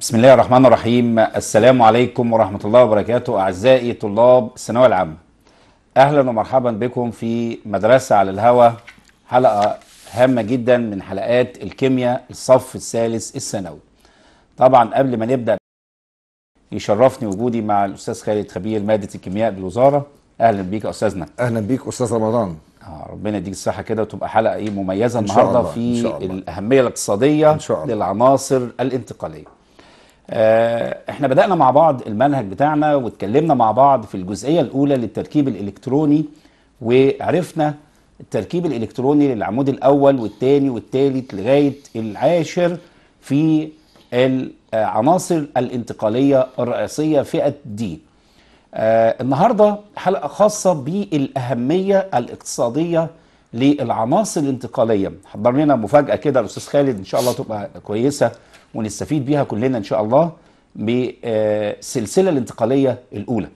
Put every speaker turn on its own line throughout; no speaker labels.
بسم الله الرحمن الرحيم السلام عليكم ورحمة الله وبركاته أعزائي طلاب الثانوية العامة أهلا ومرحبا بكم في مدرسة على الهوى حلقة هامة جدا من حلقات الكيمياء الصف الثالث الثانوي طبعا قبل ما نبدأ يشرفني وجودي مع الأستاذ خالد خبير مادة الكيمياء بالوزارة أهلا بيك يا أستاذنا أهلا بيك أستاذ رمضان آه ربنا يديك الصحه كده وتبقى حلقه ايه مميزه النهارده في إن شاء الله. الاهميه الاقتصاديه إن شاء الله. للعناصر الانتقاليه آه، احنا بدأنا مع بعض المنهج بتاعنا واتكلمنا مع بعض في الجزئية الأولى للتركيب الإلكتروني وعرفنا التركيب الإلكتروني للعمود الأول والثاني والثالث لغاية العاشر في العناصر الانتقالية الرئيسية فئة دي آه النهاردة حلقة خاصة بالأهمية الاقتصادية للعناصر الانتقالية حضر لنا مفاجأة كده الأستاذ خالد إن شاء الله تبقى كويسة ونستفيد بيها كلنا ان شاء الله بالسلسله الانتقاليه الاولى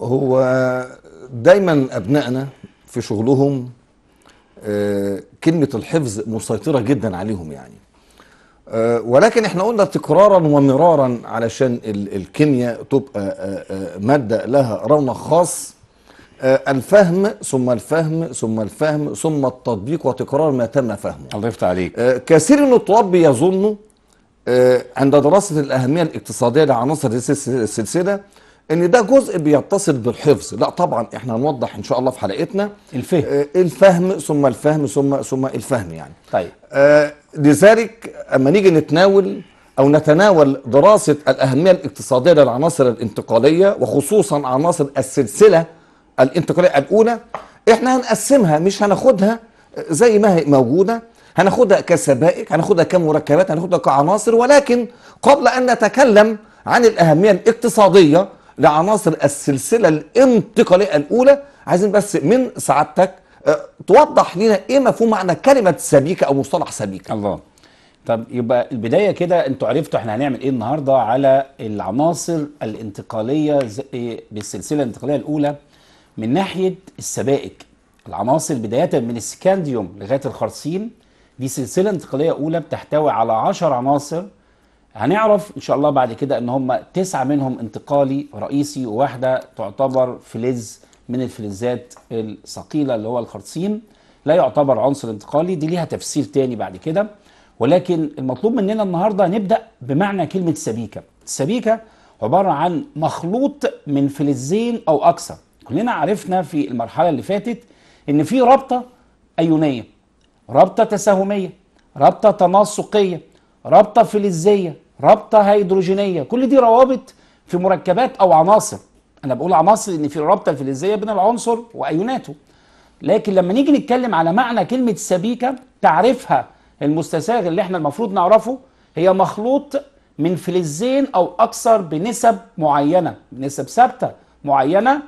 هو دايما ابنائنا في شغلهم آه، كلمه الحفظ مسيطره جدا عليهم يعني آه، ولكن احنا قلنا تكرارا ومرارا علشان الكيمياء تبقى آه، ماده لها رونق خاص الفهم ثم الفهم ثم الفهم ثم التطبيق وتكرار ما تم فهمه الله يفتح عليك كثير من الطلاب بيظنوا آه، عند دراسة الأهمية الاقتصادية لعناصر السلسلة ان ده جزء بيتصل بالحفظ لا طبعا احنا هنوضح ان شاء الله في حلقتنا الفهم آه الفهم ثم الفهم ثم ثم الفهم يعني طيب آه لذلك اما نيجي نتناول او نتناول دراسه الاهميه الاقتصاديه للعناصر الانتقاليه وخصوصا عناصر السلسله الانتقاليه الاولى احنا هنقسمها مش هناخدها زي ما هي موجوده هناخدها كسبائك هناخدها كمركبات هناخدها كعناصر ولكن قبل أن نتكلم عن الأهمية الاقتصادية لعناصر السلسلة الانتقالية الأولى عايزين بس من سعادتك آه، توضح لنا ايه مفهوم معنى كلمه سبيكه او مصطلح سبيكه الله طب يبقى البدايه كده انتوا
عرفتوا احنا هنعمل ايه النهارده على العناصر الانتقاليه إيه، بالسلسله الانتقاليه الاولى من ناحيه السبائك العناصر بدايه من السكانديوم لغايه الخرسين دي سلسله انتقاليه اولى بتحتوي على 10 عناصر هنعرف ان شاء الله بعد كده ان هم تسعه منهم انتقالي رئيسي وواحده تعتبر فلز من الفلزات الثقيله اللي هو الخرصيم لا يعتبر عنصر انتقالي دي ليها تفسير تاني بعد كده ولكن المطلوب مننا النهارده نبدا بمعنى كلمه سبيكه السبيكه عباره عن مخلوط من فلزين او اكثر كلنا عرفنا في المرحله اللي فاتت ان في رابطه ايونيه رابطة تساهمية رابطة تناسقية رابطة فلزية رابطة هيدروجينية كل دي روابط في مركبات أو عناصر أنا بقول عناصر إن في رابطة فلزية بين العنصر وأيوناته لكن لما نيجي نتكلم على معنى كلمة سبيكة تعرفها المستساغ اللي احنا المفروض نعرفه هي مخلوط من فلزين أو أكثر بنسب معينة نسب ثابتة معينة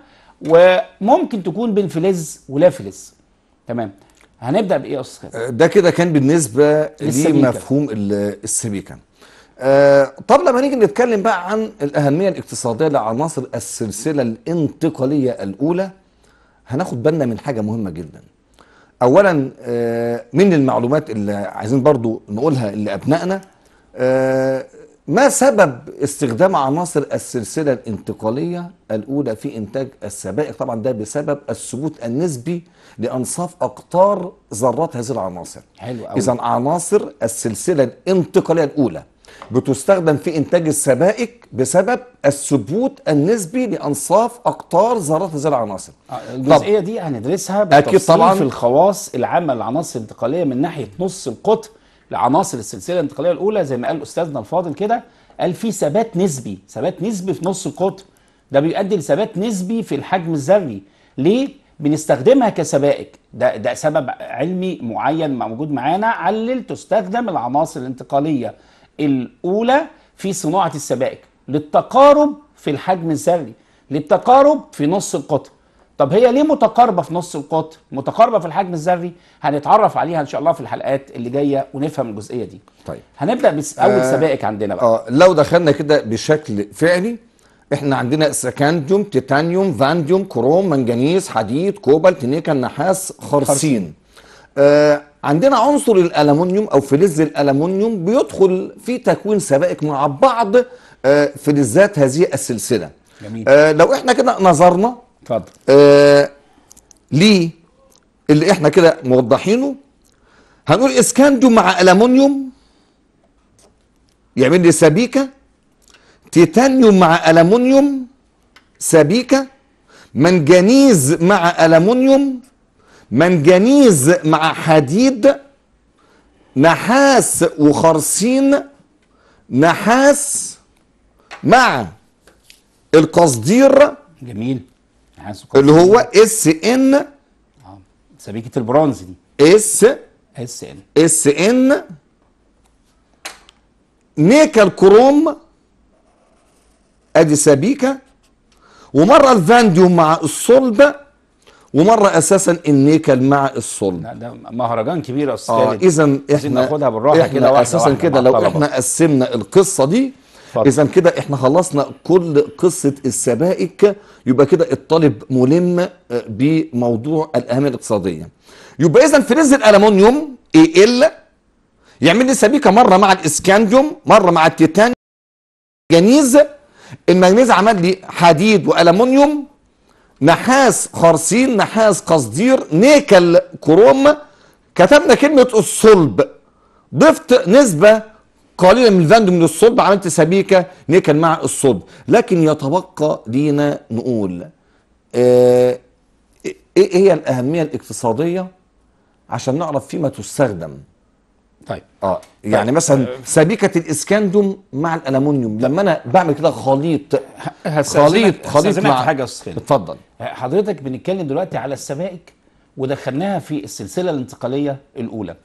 وممكن تكون بين فلز ولا فلز تمام هنبدا
بايه يا استاذ خالد؟ آه، ده كده كان بالنسبه لمفهوم السبيكه. آه طب لما نيجي نتكلم بقى عن الاهميه الاقتصاديه لعناصر السلسله الانتقاليه الاولى هناخد بالنا من حاجه مهمه جدا. اولا آه من المعلومات اللي عايزين برضو نقولها لابنائنا آه ما سبب استخدام عناصر السلسلة الانتقالية الأولى في إنتاج السبائك طبعا ده بسبب الثبوت النسبي لأنصاف أقطار ذرات هذه العناصر حلو إذا عناصر السلسلة الانتقالية الأولى بتستخدم في إنتاج السبائك بسبب الثبوت النسبي لأنصاف أقطار ذرات هذه العناصر آه،
الجزئية دي هندرسها بالتفصيل أكيد طبعا في الخواص العامة للعناصر الانتقالية من ناحية نص القطر لعناصر السلسله الانتقاليه الاولى زي ما قال استاذنا الفاضل كده قال في ثبات نسبي ثبات نسبي في نص القطر ده بيؤدي لثبات نسبي في الحجم الذري ليه بنستخدمها كسبائك ده ده سبب علمي معين موجود معانا علل تستخدم العناصر الانتقاليه الاولى في صناعه السبائك للتقارب في الحجم الذري للتقارب في نص القطر طب هي ليه متقاربه في نص القطر متقاربه في الحجم الذري
هنتعرف عليها ان شاء الله في الحلقات اللي جايه
ونفهم الجزئيه دي طيب هنبدا بس اول آه سبائك
عندنا بقى اه لو دخلنا كده بشكل فعلي احنا عندنا سكانديوم تيتانيوم فانديوم كروم منجنيز حديد كوبالت نيكل نحاس خرسين آه عندنا عنصر الالومنيوم او فلز الالومنيوم بيدخل في تكوين سبائك مع بعض آه فلزات هذه السلسله جميل. آه لو احنا كده نظرنا اتفضل آه ليه اللي احنا كده موضحينه هنقول اسكاندو مع الومنيوم يعمل لي سبيكه تيتانيوم مع الومنيوم سبيكه منجنيز مع الومنيوم منجنيز مع حديد نحاس وخرسين نحاس مع القصدير جميل اللي هو اس ان آه، سبيكه البرونز دي اس اس ان اس ان نيكل كروم ادي سبيكه ومره الفانديوم مع الصلب ومره اساسا النيكل مع الصلب
ده مهرجان كبير يا استاذ اه اذا احنا ناخدها بالراحه كده اساسا كده لو احنا
قسمنا القصه دي اذا كده احنا خلصنا كل قصه السبائك يبقى كده الطالب ملم آه، بموضوع الاهميه الاقتصاديه يبقى اذا فلز الالومنيوم اي ال يعمل لي سبيكه مره مع الاسكانديوم مره مع التيتان جنيز المغنيز عمل لي حديد والومنيوم نحاس خرسين نحاس قصدير نيكل كروم كتبنا كلمه الصلب ضفت نسبه قليلا من الفند من الصلب عملت سبيكه نيكل مع الصلب لكن يتبقى لينا نقول آه، إيه،, ايه هي الاهميه الاقتصاديه عشان نعرف فيما تستخدم طيب اه يعني طيب. مثلا آه، سبيكه الاسكندوم مع الالومنيوم لما انا بعمل كده خليط خليط خليط مع حاجه اتفضل
آه، حضرتك بنتكلم دلوقتي على السبائك ودخلناها في السلسله الانتقاليه الاولى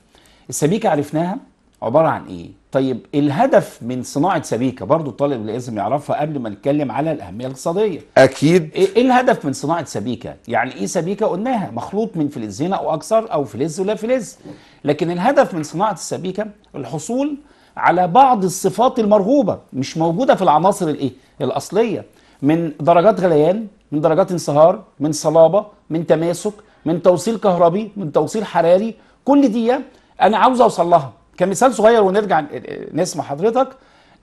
السبيكه عرفناها عباره عن ايه طيب الهدف من صناعه سبيكه برضو الطالب لازم يعرفها قبل ما نتكلم على الاهميه الاقتصاديه اكيد إيه،, ايه الهدف من صناعه سبيكه يعني ايه سبيكه قلناها مخلوط من فلزين او اكثر او فلز ولا فلز لكن الهدف من صناعه السبيكه الحصول على بعض الصفات المرغوبه مش موجوده في العناصر الايه الاصليه من درجات غليان من درجات انصهار من صلابه من تماسك من توصيل كهربي من توصيل حراري كل دي انا عاوز اوصل لها كمثال صغير ونرجع نسمع حضرتك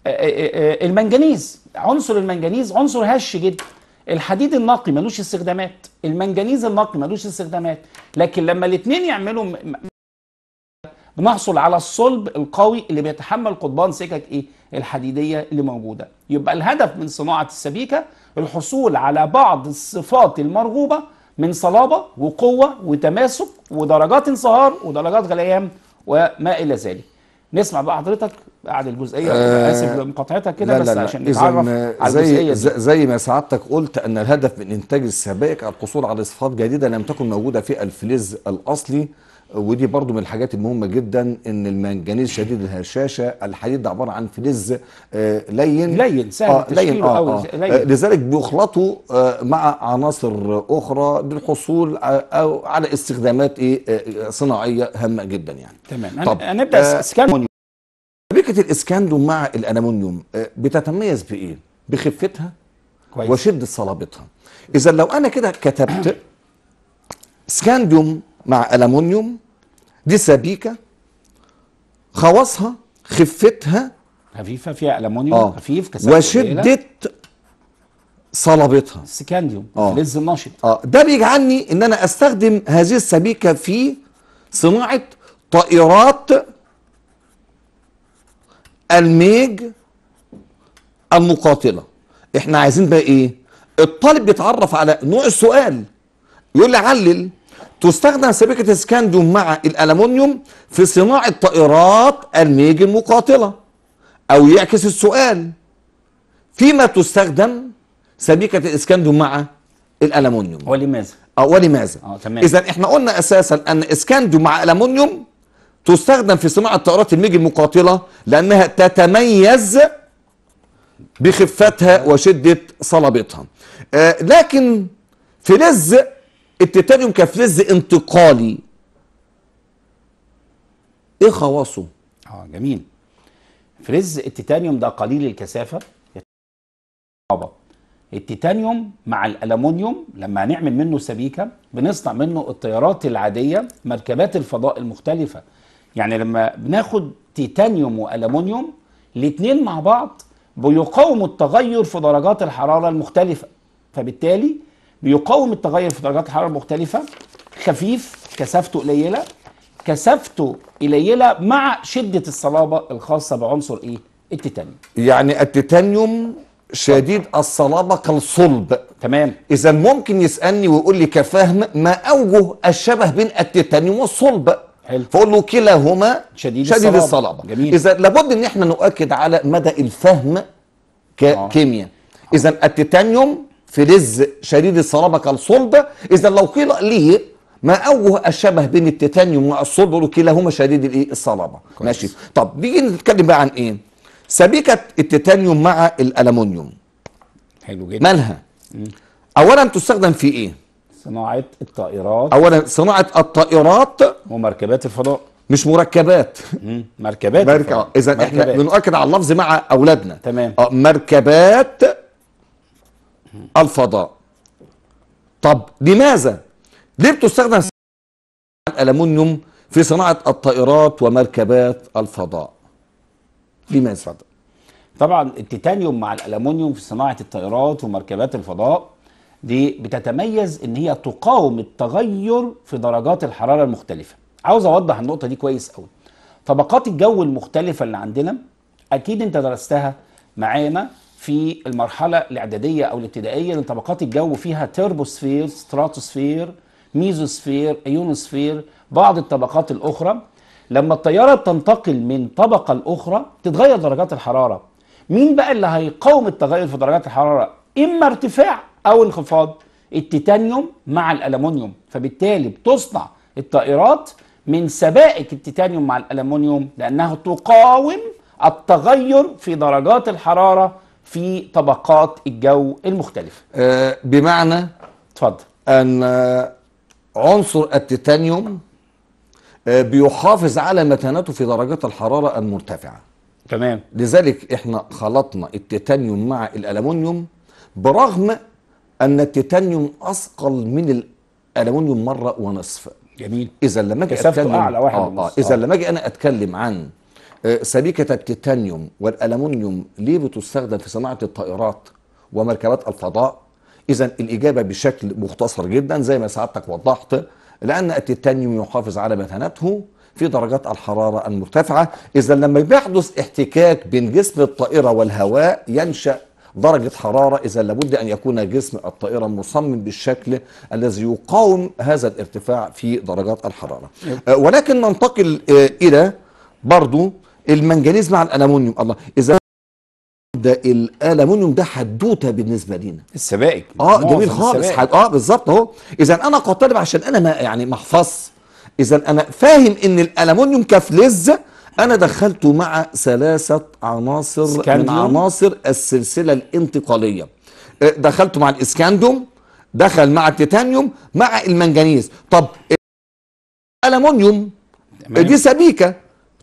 آه، آه، آه، المنجنيز عنصر المنجنيز عنصر هش جدا الحديد النقي ملوش استخدامات المنجنيز النقي ملوش استخدامات لكن لما الاثنين يعملوا بنحصل على الصلب القوي اللي بيتحمل قضبان سكك ايه الحديديه اللي موجوده يبقى الهدف من صناعه السبيكه الحصول على بعض الصفات المرغوبه من صلابه وقوه وتماسك ودرجات انصهار ودرجات غليان وما الى ذلك نسمع بقى حضرتك بعد الجزئيه آه اسف لمقاطعتك كده بس لا عشان نتعرف على الجزئيه زي, دي.
زي ما سعادتك قلت ان الهدف من انتاج السبائك القصور على صفات جديده لم تكن موجوده في الفليز الاصلي ودي برضو من الحاجات المهمه جدا ان المنجنيز شديد الهشاشه الحديد ده عباره عن فلز آه، لين لين سهل آه لين آه, آه, آه لذلك بيخلطوا آه مع عناصر اخرى للحصول آه على استخدامات ايه آه صناعيه هامه جدا يعني تمام طب هنبدا آه شبكه الاسكاندوم مع الالومنيوم آه بتتميز بايه بخفتها كويس. وشده صلابتها اذا لو انا كده كتبت اسكانديوم مع ألمونيوم دي سبيكه خواصها خفتها خفيفه فيها المونيوم آه. خفيف كسر وشده صلابتها السكانديوم آه. لز النشط آه. ده بيجعلني ان انا استخدم هذه السبيكه في صناعه طائرات الميج المقاتله احنا عايزين بقى ايه الطالب بيتعرف على نوع السؤال يقول لي علل تستخدم سبيكة اسكاندوم مع الألمنيوم في صناعة طائرات الميج المقاتلة أو يعكس السؤال فيما تستخدم سبيكة الإسكانديوم مع الألمنيوم ولماذا؟ اه ولماذا؟ اه تمام إذا إحنا قلنا أساسا أن إسكانديوم مع ألمنيوم تستخدم في صناعة طائرات الميج المقاتلة لأنها تتميز بخفتها وشدة صلابتها آه لكن فلز التيتانيوم كفلز انتقالي
ايه خواصه؟ اه جميل فلز التيتانيوم ده قليل الكثافه التيتانيوم مع الالومنيوم لما هنعمل منه سبيكه بنصنع منه الطيارات العاديه مركبات الفضاء المختلفه يعني لما بناخد تيتانيوم والومنيوم الاثنين مع بعض بيقاوموا التغير في درجات الحراره المختلفه فبالتالي بيقاوم التغير في درجات الحراره المختلفه خفيف كثافته قليله كثافته قليله مع شده الصلابه الخاصه بعنصر ايه التيتانيوم
يعني التيتانيوم شديد الصلابه كالصلب تمام اذا ممكن يسالني ويقول لي كفهم ما اوجه الشبه بين التيتانيوم والصلب حلو فاقول له كلاهما شديد, شديد الصلابه, الصلابة. جميل اذا لابد ان احنا نؤكد على مدى الفهم آه. ككيمياء اذا التيتانيوم فلز شديد الصلابه كالصلب اذا لو قيل لي ما اوجه الشبه بين التيتانيوم والصلب كلاهما شديد الايه الصلابه كويس. ماشي طب نيجي نتكلم بقى عن ايه سبيكه التيتانيوم مع الالومنيوم
حلو جدا مالها مم.
اولا تستخدم في ايه صناعه الطائرات اولا صناعه الطائرات ومركبات الفضاء مش مركبات مركبات مركبات اذا احنا بنؤكد على اللفظ مع اولادنا تمام آه، مركبات الفضاء طب لماذا ليه بتستخدم الالومنيوم في صناعه الطائرات ومركبات الفضاء لماذا
طبعا التيتانيوم مع الالومنيوم في صناعه الطائرات ومركبات الفضاء دي بتتميز ان هي تقاوم التغير في درجات الحراره المختلفه عاوز اوضح النقطه دي كويس قوي طبقات الجو المختلفه اللي عندنا اكيد انت درستها معانا في المرحله الاعداديه او الابتدائيه لان طبقات الجو فيها تربوسفير ستراتوسفير ميزوسفير ايونوسفير بعض الطبقات الاخرى لما الطياره تنتقل من طبقه لاخرى تتغير درجات الحراره مين بقى اللي هيقاوم التغير في درجات الحراره اما ارتفاع او انخفاض التيتانيوم مع الالومنيوم فبالتالي بتصنع الطائرات من سبائك التيتانيوم مع الالومنيوم لانها تقاوم التغير في درجات الحراره في طبقات الجو المختلفة
آه، بمعنى اتفضل أن آه، عنصر التيتانيوم آه، بيحافظ على متانته في درجات الحرارة المرتفعة تمام لذلك احنا خلطنا التيتانيوم مع الالومنيوم برغم أن التيتانيوم أثقل من الالومنيوم مرة ونصف جميل إذا لما أجي أتكلم أعلى واحد آه آه إذا لما أجي أنا أتكلم عن سبيكة التيتانيوم والألمونيوم ليه بتستخدم في صناعة الطائرات ومركبات الفضاء إذا الإجابة بشكل مختصر جدا زي ما سعادتك وضحت لأن التيتانيوم يحافظ على متانته في درجات الحرارة المرتفعة إذا لما بيحدث احتكاك بين جسم الطائرة والهواء ينشأ درجة حرارة إذا لابد أن يكون جسم الطائرة مصمم بالشكل الذي يقاوم هذا الارتفاع في درجات الحرارة نعم. ولكن ننتقل آه، إلى برضو المنجنيز مع الالومنيوم الله اذا ده الالومنيوم ده حدوته بالنسبه لينا السبائك اه جميل خالص حد... اه بالظبط اهو اذا انا قطالب عشان انا ما يعني ما احفظش اذا انا فاهم ان الالومنيوم كفلز انا دخلته مع ثلاثه عناصر من عناصر السلسله الانتقاليه آه، دخلته مع الاسكاندوم دخل مع التيتانيوم مع المنجنيز طب الالومنيوم دي سبيكه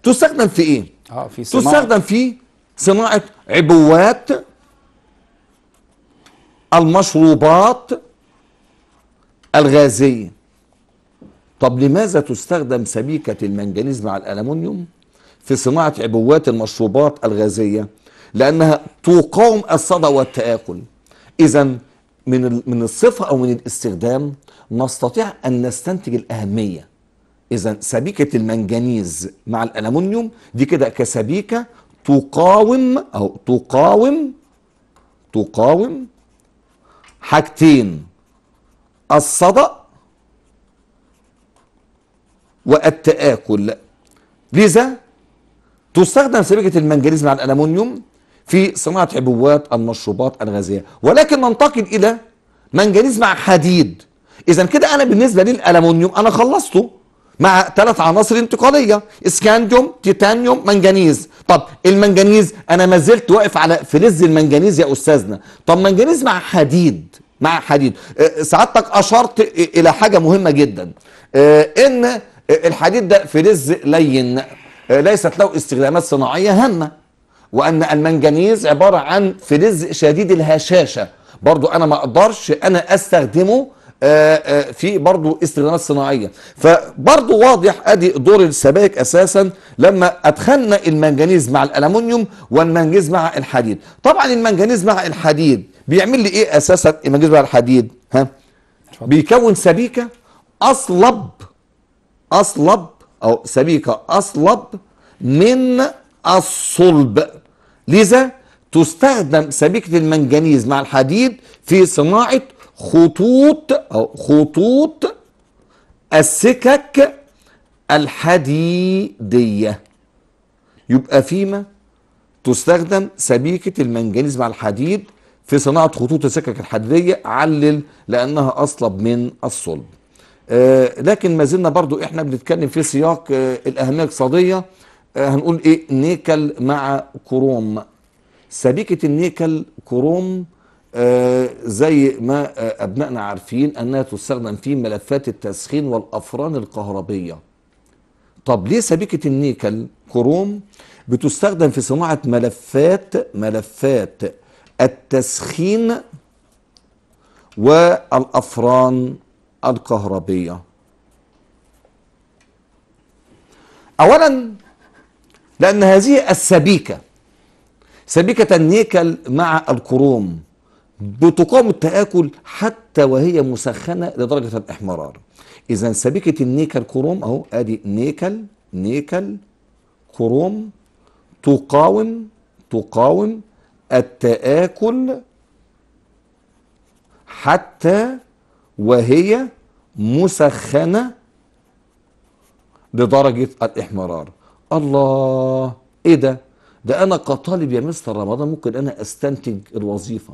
تستخدم في ايه
اه في صناعة. تستخدم
في صناعه عبوات المشروبات الغازيه طب لماذا تستخدم سبيكه المنجنيز مع الألمنيوم في صناعه عبوات المشروبات الغازيه لانها تقاوم الصدى والتاكل اذا من من الصفه او من الاستخدام نستطيع ان نستنتج الاهميه اذا سبيكه المنجنيز مع الالومنيوم دي كده كسبيكه تقاوم او تقاوم تقاوم حاجتين الصدأ والتآكل لذا تستخدم سبيكة المنجنيز مع الألمونيوم في صناعة عبوات المشروبات الغازية ولكن ننتقل إلى منجنيز مع حديد إذا كده أنا بالنسبة للألمونيوم أنا خلصته مع ثلاث عناصر انتقاليه اسكانديوم تيتانيوم منجنيز طب المنجنيز انا ما زلت واقف على فلز المنجنيز يا استاذنا طب منجنيز مع حديد مع حديد آه، سعادتك اشرت الى حاجه مهمه جدا آه، ان الحديد ده فلز لين آه، ليست له استخدامات صناعيه هامه وان المنجنيز عباره عن فلز شديد الهشاشه برضو انا ما اقدرش انا استخدمه آه، آه، في برضو استخدامات صناعية فبرضو واضح ادي دور السبائك اساسا لما ادخلنا المنجنيز مع الالومنيوم والمنجنيز مع الحديد طبعا المنجنيز مع الحديد بيعمل لي ايه اساسا المنجنيز مع الحديد ها بيكون سبيكة اصلب اصلب او سبيكة اصلب من الصلب لذا تستخدم سبيكة المنجنيز مع الحديد في صناعة خطوط أو خطوط السكك الحديدية يبقى فيما تستخدم سبيكة المنجنيز مع الحديد في صناعة خطوط السكك الحديدية علل لأنها أصلب من الصلب آه لكن ما زلنا برضو احنا بنتكلم في سياق آه الأهمية الاقتصادية آه هنقول ايه نيكل مع كروم سبيكة النيكل كروم آه، زي ما آه، أبنائنا عارفين أنها تستخدم في ملفات التسخين والأفران الكهربية طب ليه سبيكة النيكل كروم بتستخدم في صناعة ملفات ملفات التسخين والأفران الكهربية أولا لأن هذه السبيكة سبيكة النيكل مع الكروم بتقاوم التآكل حتى وهي مسخنة لدرجة الإحمرار إذا سبيكة النيكل كروم أهو أدي نيكل نيكل كروم تقاوم تقاوم التآكل حتى وهي مسخنة لدرجة الإحمرار الله إيه ده ده أنا كطالب يا مستر رمضان ممكن أنا أستنتج الوظيفة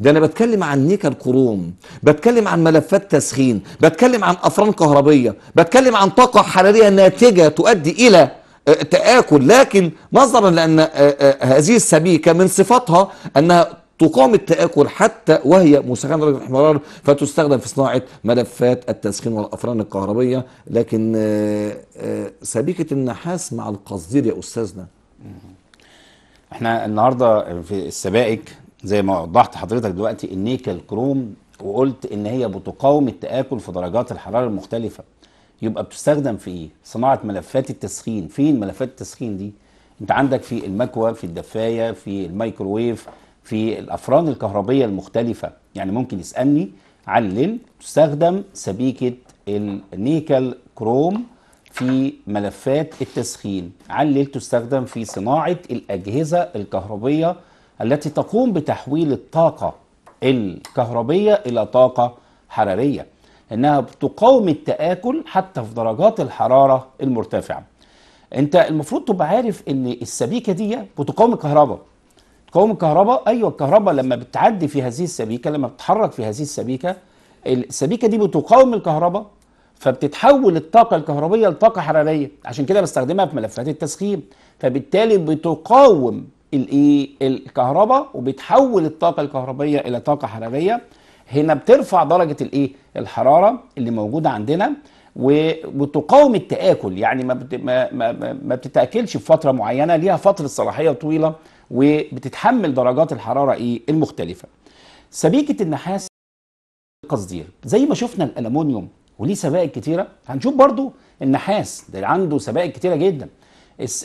ده انا بتكلم عن نيكل كروم بتكلم عن ملفات تسخين بتكلم عن افران كهربيه بتكلم عن طاقه حراريه ناتجه تؤدي الى آه، تآكل لكن نظرا لأن آه، آه، هذه السبيكة من صفاتها أنها تقام التآكل حتى وهي مسخنة درجة الحرارة فتستخدم في صناعة ملفات التسخين والأفران الكهربية لكن سبيكة النحاس مع القصدير يا أستاذنا احنا النهاردة
في السبائك زي ما وضحت حضرتك دلوقتي النيكل كروم وقلت ان هي بتقاوم التآكل في درجات الحرارة المختلفة يبقى بتستخدم في ايه؟ صناعة ملفات التسخين، فين ملفات التسخين دي؟ انت عندك في المكوى، في الدفاية، في الميكروويف، في الافران الكهربية المختلفة، يعني ممكن يسألني عن الليل تستخدم سبيكة النيكل كروم في ملفات التسخين، عن الليل تستخدم في صناعة الأجهزة الكهربية التي تقوم بتحويل الطاقة الكهربية إلى طاقة حرارية إنها بتقاوم التآكل حتى في درجات الحرارة المرتفعة أنت المفروض تبقى عارف إن السبيكة دي بتقاوم الكهرباء تقاوم الكهرباء أيوة الكهرباء لما بتعدي في هذه السبيكة لما بتتحرك في هذه السبيكة السبيكة دي بتقاوم الكهرباء فبتتحول الطاقة الكهربية لطاقة حرارية عشان كده بستخدمها في ملفات التسخين فبالتالي بتقاوم الايه الكهرباء وبتحول الطاقه الكهربائيه الى طاقه حراريه هنا بترفع درجه الايه الحراره اللي موجوده عندنا وبتقاوم التآكل يعني ما ما ما, ما بتتاكلش في فتره معينه ليها فتره صلاحيه طويله وبتتحمل درجات الحراره ايه المختلفه سبيكه النحاس قصدير زي ما شفنا الالومنيوم وليه سبائك كتيره هنشوف برضو النحاس ده عنده سبائك كتيره جدا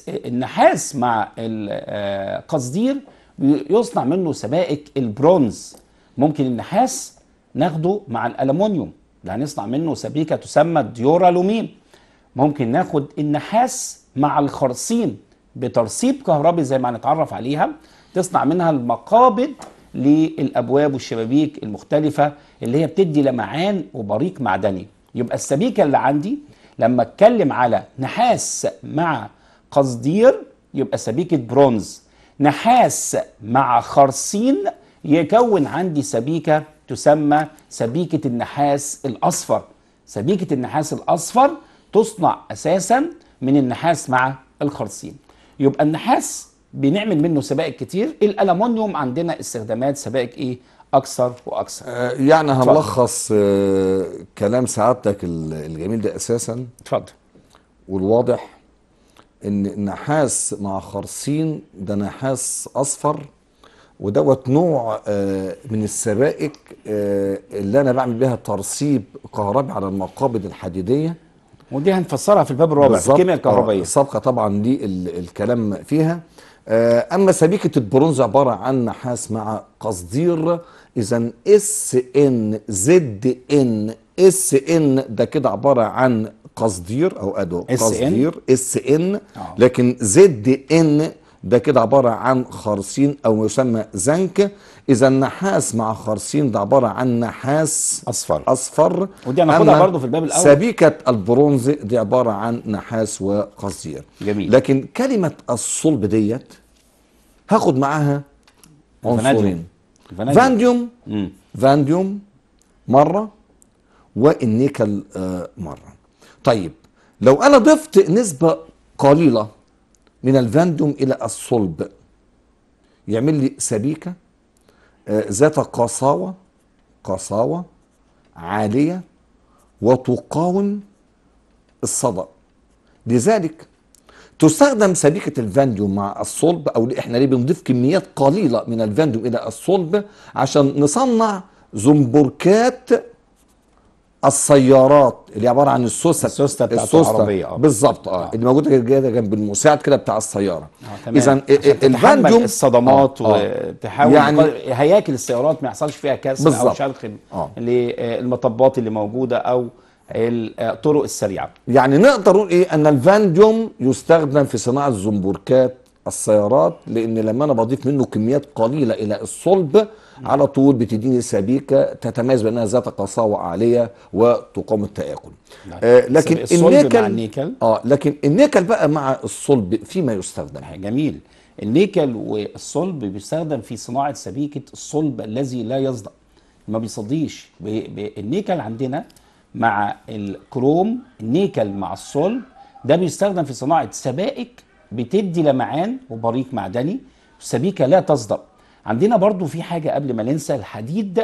النحاس مع القصدير آه، يصنع منه سبائك البرونز ممكن النحاس ناخده مع الالومنيوم اللي يعني هنصنع منه سبيكه تسمى الديورالومين ممكن ناخد النحاس مع الخرصين بترسيب كهربي زي ما هنتعرف عليها تصنع منها المقابض للابواب والشبابيك المختلفه اللي هي بتدي لمعان وبريق معدني يبقى السبيكه اللي عندي لما اتكلم على نحاس مع قصدير يبقى سبيكة برونز نحاس مع خرصين يكون عندي سبيكة تسمى سبيكة النحاس الأصفر سبيكة النحاس الأصفر تصنع أساسا من النحاس مع الخرصين يبقى النحاس بنعمل منه سبائك كتير الألمونيوم عندنا استخدامات سبائك إيه اكثر واكثر آه يعني هنلخص
آه كلام سعادتك الجميل ده اساسا اتفضل والواضح ان نحاس مع خرصين ده نحاس اصفر ودوت نوع آه، من السبائك آه، اللي انا بعمل بيها ترسيب كهربي على المقابض الحديديه ودي هنفسرها في الباب الرابع في الكيمياء الكهربائيه آه، السابقه طبعا دي الكلام فيها اما سبيكه البرونز عباره عن نحاس مع قصدير اذا اس ان زد ان اس ان ده كده عباره عن قصدير او ادو قصدير اس ان آه. لكن زد ان ده كده عباره عن خرسين او ما يسمى زنك اذا النحاس مع خرسين ده عباره عن نحاس اصفر اصفر ودي هناخدها برضه في الباب الاول سبيكه البرونز دي عباره عن نحاس وقصدير جميل لكن كلمه الصلب ديت هاخد معاها عنصرين فانديوم فانديوم مره والنيكل آه، مرة طيب لو أنا ضفت نسبة قليلة من الفاندوم إلى الصلب يعمل لي سبيكة آه، ذات قساوة قساوة عالية وتقاوم الصدأ لذلك تستخدم سبيكة الفانديوم مع الصلب أو إحنا ليه بنضيف كميات قليلة من الفانديوم إلى الصلب عشان نصنع زنبركات السيارات اللي عباره عن السوسه السوسته بتاعت السوسته العربيه اه بالظبط آه. اه, اللي موجوده كده جنب المساعد كده بتاع السياره آه اذا الفانديوم الصدمات آه. وتحاول يعني
هياكل السيارات ما يحصلش فيها كسر بالزبط. او شرخ آه.
للمطبات اللي موجوده او الطرق آه، السريعه يعني نقدر نقول ايه ان الفانديوم يستخدم في صناعه زنبركات السيارات لان لما انا بضيف منه كميات قليله الى الصلب على طول بتديني سبيكه تتميز بانها ذات قساوه عاليه وتقاوم التاكل نعم. آه لكن النيكل, مع النيكل اه لكن النيكل بقى مع الصلب فيما يستخدم آه، جميل النيكل والصلب بيستخدم
في صناعه سبيكه الصلب الذي لا يصدأ ما بيصديش النيكل عندنا مع الكروم النيكل مع الصلب ده بيستخدم في صناعه سبائك بتدي لمعان وبريق معدني سبيكه لا تصدأ عندنا برضو في حاجه قبل ما ننسى الحديد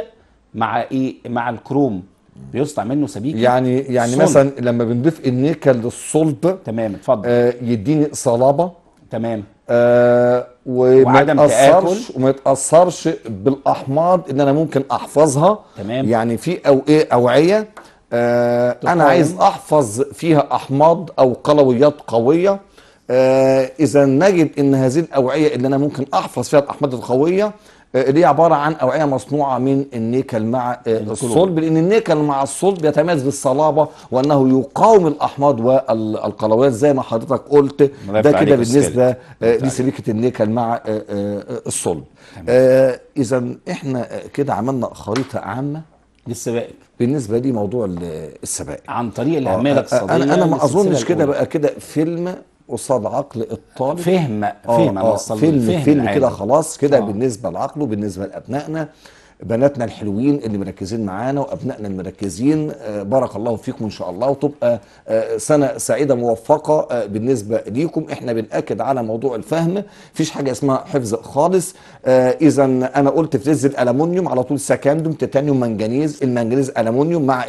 مع ايه مع الكروم بيصنع منه سبيكه يعني يعني صلب. مثلا
لما بنضيف النيكل للصلب تمام اتفضل آه يديني صلابه تمام آه وما يتاثرش وما يتاثرش بالاحماض ان انا ممكن احفظها تمام يعني في او ايه اوعيه آه انا عايز احفظ فيها احماض او قلويات قويه آه اذا نجد ان هذه الاوعيه اللي انا ممكن احفظ فيها الاحماض القويه آه، اللي هي عباره عن اوعيه مصنوعه من النيكل مع آه، الصلب لان النيكل مع الصلب يتميز بالصلابه وانه يقاوم الاحماض والقلوات زي ما حضرتك قلت ده كده بالنسبه لسلكه آه، النيكل مع الصلب آه اذا احنا كده عملنا خريطه عامه للسبائك بالنسبه لي موضوع السبائك عن طريق العماله الصغيره انا انا ما اظنش كده بقى كده فيلم قصاد عقل الطالب فهم آه، فهم آه فيلم فهم, فيلم كده خلاص كده آه. بالنسبه لعقله بالنسبه لابنائنا بناتنا الحلوين اللي مركزين معانا وابنائنا المركزين آه، بارك الله فيكم ان شاء الله وتبقى آه، سنه سعيده موفقه آه، بالنسبه ليكم احنا بناكد على موضوع الفهم مفيش حاجه اسمها حفظ خالص اذا انا قلت فلز الالومنيوم على طول سكاندوم تيتانيوم منجنيز المنجنيز الومنيوم مع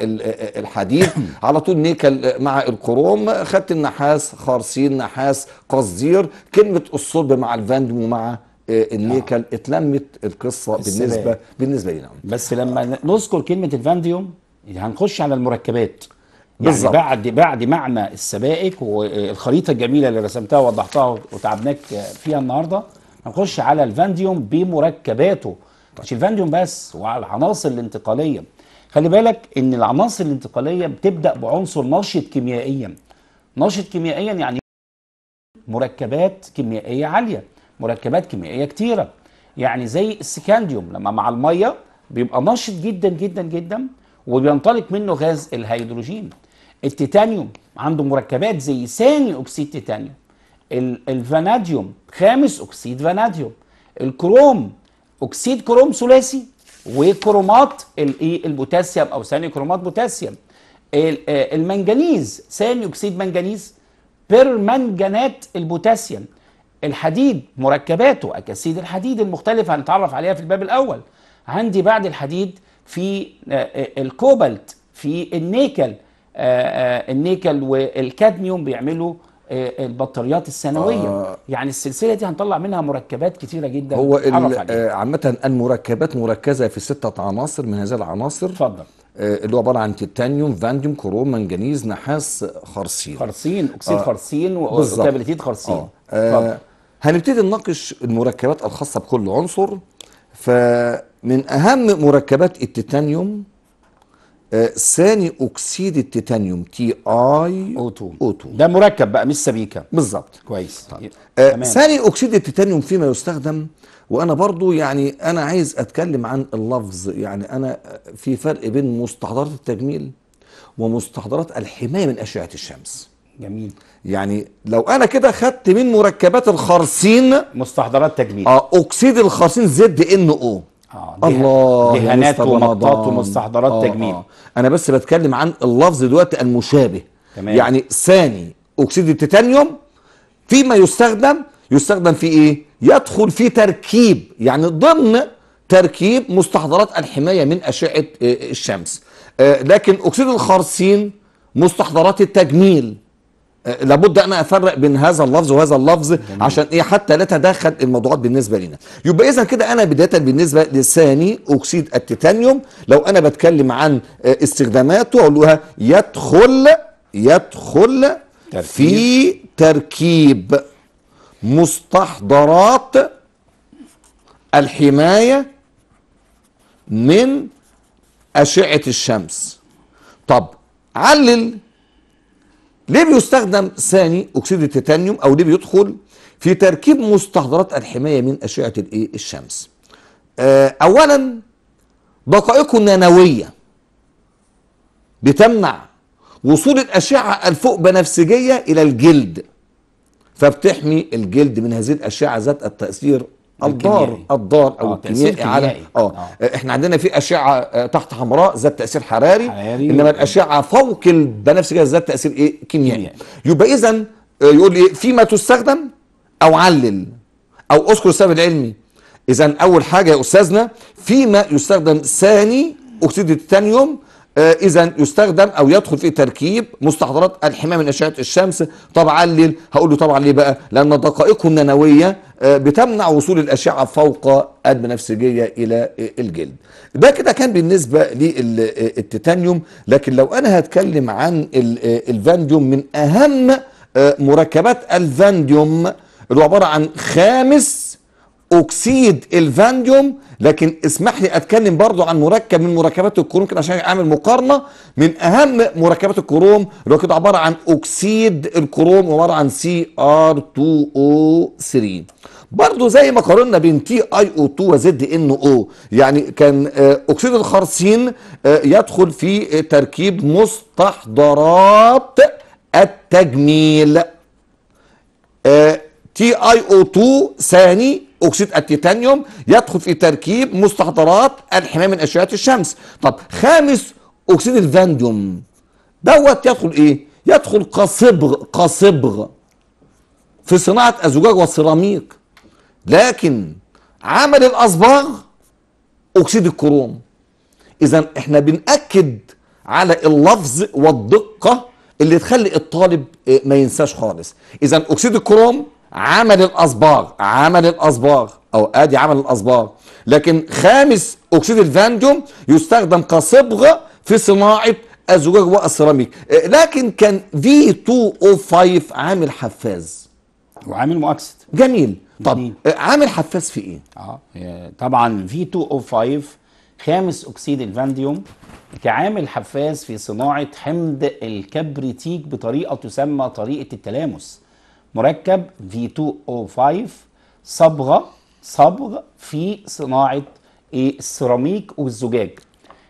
الحديد على طول نيكل مع الكروم خدت النحاس خارسين نحاس قصدير كلمه الصلب مع الفاندوم ومع آه، آه. النيكل اتلمت القصه بالنسبه بالنسبه لنا نعم. بس لما نذكر كلمه الفانديوم يعني
هنخش على المركبات يعني بعد بعد معنى السبائك والخريطه الجميله اللي رسمتها ووضحتها وتعبناك فيها النهارده هنخش على الفانديوم بمركباته طيب. مش الفانديوم بس وعلى العناصر الانتقاليه خلي بالك ان العناصر الانتقاليه بتبدا بعنصر نشط كيميائيا نشط كيميائيا يعني مركبات كيميائيه عاليه مركبات كيميائيه كتيره يعني زي السكانديوم لما مع الميه بيبقى نشط جدا جدا جدا وبينطلق منه غاز الهيدروجين التيتانيوم عنده مركبات زي ثاني اكسيد تيتانيوم الفاناديوم خامس اكسيد فاناديوم الكروم اكسيد كروم ثلاثي وكرومات الايه e، البوتاسيوم او ثاني كرومات بوتاسيوم آه، المنجنيز ثاني اكسيد منجنيز بيرمنجنات البوتاسيوم الحديد مركباته اكاسيد الحديد المختلفه هنتعرف عليها في الباب الاول عندي بعد الحديد في آه، آه، الكوبالت في النيكل آه، النيكل والكادميوم بيعملوا البطاريات الثانويه آه يعني السلسله دي هنطلع منها مركبات كتيره جدا هو
عامه المركبات مركزه في سته عناصر من هذه العناصر اتفضل اللي هو عباره عن تيتانيوم فانديوم كروم منجنيز نحاس خرسين خرسين اكسيد آه خرسين
وتابلتيد خرسين آه, آه
هنبتدي نناقش المركبات الخاصة بكل عنصر فمن أهم مركبات التيتانيوم آه، ثاني أكسيد التيتانيوم تي آي أو 2 ده مركب بقى مش سبيكة بالظبط
كويس طيب. طيب. آه ثاني
أكسيد التيتانيوم فيما يستخدم وأنا برضو يعني أنا عايز أتكلم عن اللفظ يعني أنا في فرق بين مستحضرات التجميل ومستحضرات الحماية من أشعة الشمس جميل يعني لو انا كده خدت من مركبات الخرسين مستحضرات تجميل اه اكسيد الخرسين زد ان او آه الله دهانات ومطاط آه، ومستحضرات آه تجميل آه انا بس بتكلم عن اللفظ دلوقتي المشابه تمام. يعني ثاني اكسيد التيتانيوم فيما يستخدم يستخدم في ايه يدخل في تركيب يعني ضمن تركيب مستحضرات الحمايه من اشعه آه، الشمس آه، لكن اكسيد الخرسين مستحضرات التجميل لابد انا افرق بين هذا اللفظ وهذا اللفظ جميل. عشان ايه حتى لا تدخل الموضوعات بالنسبه لنا يبقى اذا كده انا بدايه بالنسبه لثاني اكسيد التيتانيوم لو انا بتكلم عن آه، استخداماته اقول لها يدخل يدخل تركيب. في تركيب مستحضرات الحمايه من اشعه الشمس طب علل ليه بيستخدم ثاني اكسيد التيتانيوم او ليه بيدخل في تركيب مستحضرات الحمايه من اشعه الايه الشمس آه، اولا دقائقه النانويه بتمنع وصول الاشعه الفوق بنفسجيه الى الجلد فبتحمي الجلد من هذه الاشعه ذات التاثير الضار الضار او آه الكيميائي على آه. آه. احنا عندنا في اشعه آه، تحت حمراء ذات تاثير حراري, حراري انما الاشعه فوق البنفسجيه ذات تاثير ايه كيميائي يبقى اذا آه، يقول لي فيما تستخدم او علل او اذكر السبب العلمي اذا اول حاجه يا استاذنا فيما يستخدم ثاني اكسيد التitanium آه، اذا يستخدم او يدخل في تركيب مستحضرات الحمايه من اشعه الشمس طبعا ليه هقول له طبعا ليه بقى لان دقائقه النانويه آه، بتمنع وصول الاشعه فوق البنفسجيه الى الجلد ده كده كان بالنسبه للتيتانيوم لكن لو انا هتكلم عن آه، الفانديوم من اهم مركبات الفانديوم اللي عباره عن خامس اكسيد الفانديوم لكن اسمح لي اتكلم برضو عن مركب من مركبات الكروم كده عشان اعمل مقارنه من اهم مركبات الكروم اللي هو كده عباره عن اكسيد الكروم عباره عن سي ار 2 او 3 برضو زي ما قارنا بين تي اي او 2 وزد ان او يعني كان اكسيد آه، الخرسين آه، يدخل في تركيب مستحضرات التجميل تي اي او 2 ثاني اكسيد التيتانيوم يدخل في تركيب مستحضرات الحمايه من اشعه الشمس طب خامس اكسيد الفانديوم دوت يدخل ايه يدخل كصبغ كصبغ في صناعه الزجاج والسيراميك لكن عمل الاصباغ اكسيد الكروم اذا احنا بناكد على اللفظ والدقه اللي تخلي الطالب آه، ما ينساش خالص اذا اكسيد الكروم عمل الأصباغ عمل الأصباغ أو آدي عمل الأصباغ لكن خامس أكسيد الفانديوم يستخدم كصبغة في صناعة الزجاج والسيراميك لكن كان في 205 عامل حفاز وعامل مؤكسد جميل طب عامل حفاز في ايه؟
اه طبعا في 205 خامس اكسيد الفانديوم كعامل حفاز في صناعه حمض الكبريتيك بطريقه تسمى طريقه التلامس مركب V2O5 صبغة صبغ في صناعة السيراميك والزجاج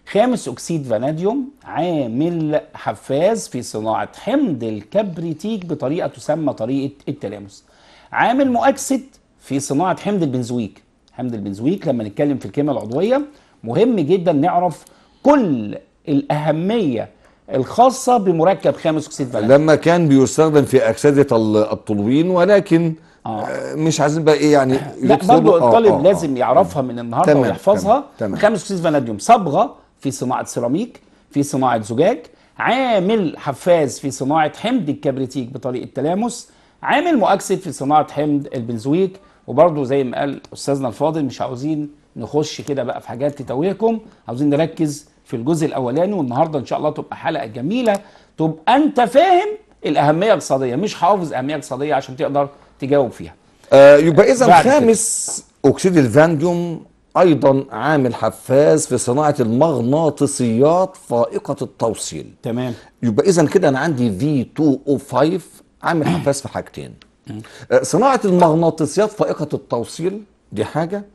خامس أكسيد فاناديوم عامل حفاز في صناعة حمض الكبريتيك بطريقة تسمى طريقة التلامس عامل مؤكسد في صناعة حمض البنزويك حمض البنزويك لما نتكلم في الكيمياء العضوية مهم جدا نعرف كل الأهمية
الخاصه بمركب خامس اكسيد فلز لما كان بيستخدم في اكسده الطلوين ولكن آه. آه. مش عايزين بقى ايه يعني لا برضه آه، الطالب آه آه لازم
يعرفها آه. من النهارده تمام ويحفظها تمام. خامس اكسيد فاناديوم صبغه في صناعه سيراميك في صناعه زجاج عامل حفاز في صناعه حمض الكبريتيك بطريقه تلامس عامل مؤكسد في صناعه حمض البنزويك وبرضه زي ما قال استاذنا الفاضل مش عاوزين نخش كده بقى في حاجات تتوهكم عاوزين نركز في الجزء الاولاني والنهارده ان شاء الله تبقى حلقه جميله تبقى انت فاهم الاهميه الاقتصاديه مش حافظ اهميه اقتصاديه عشان تقدر تجاوب فيها
آه يبقى اذا خامس كده. اكسيد الفانديوم ايضا عامل حفاز في صناعه المغناطيسيات فائقه التوصيل تمام يبقى اذا كده انا عندي في 2 او 5 عامل حفاز في حاجتين آه، صناعه المغناطيسيات فائقه التوصيل دي حاجه